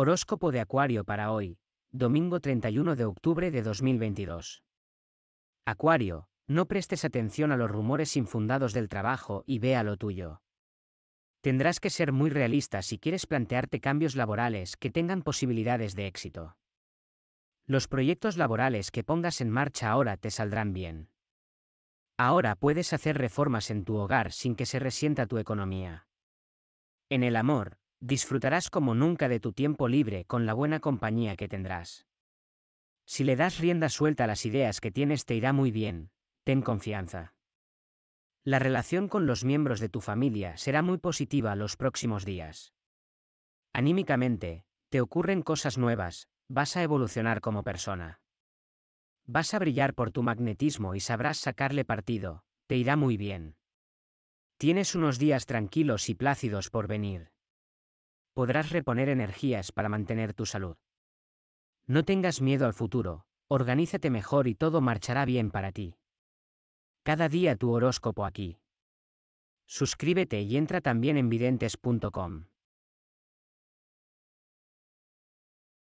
Horóscopo de Acuario para hoy, domingo 31 de octubre de 2022. Acuario, no prestes atención a los rumores infundados del trabajo y vea lo tuyo. Tendrás que ser muy realista si quieres plantearte cambios laborales que tengan posibilidades de éxito. Los proyectos laborales que pongas en marcha ahora te saldrán bien. Ahora puedes hacer reformas en tu hogar sin que se resienta tu economía. En el amor, Disfrutarás como nunca de tu tiempo libre con la buena compañía que tendrás. Si le das rienda suelta a las ideas que tienes te irá muy bien, ten confianza. La relación con los miembros de tu familia será muy positiva los próximos días. Anímicamente, te ocurren cosas nuevas, vas a evolucionar como persona. Vas a brillar por tu magnetismo y sabrás sacarle partido, te irá muy bien. Tienes unos días tranquilos y plácidos por venir podrás reponer energías para mantener tu salud. No tengas miedo al futuro, organízate mejor y todo marchará bien para ti. Cada día tu horóscopo aquí. Suscríbete y entra también en videntes.com.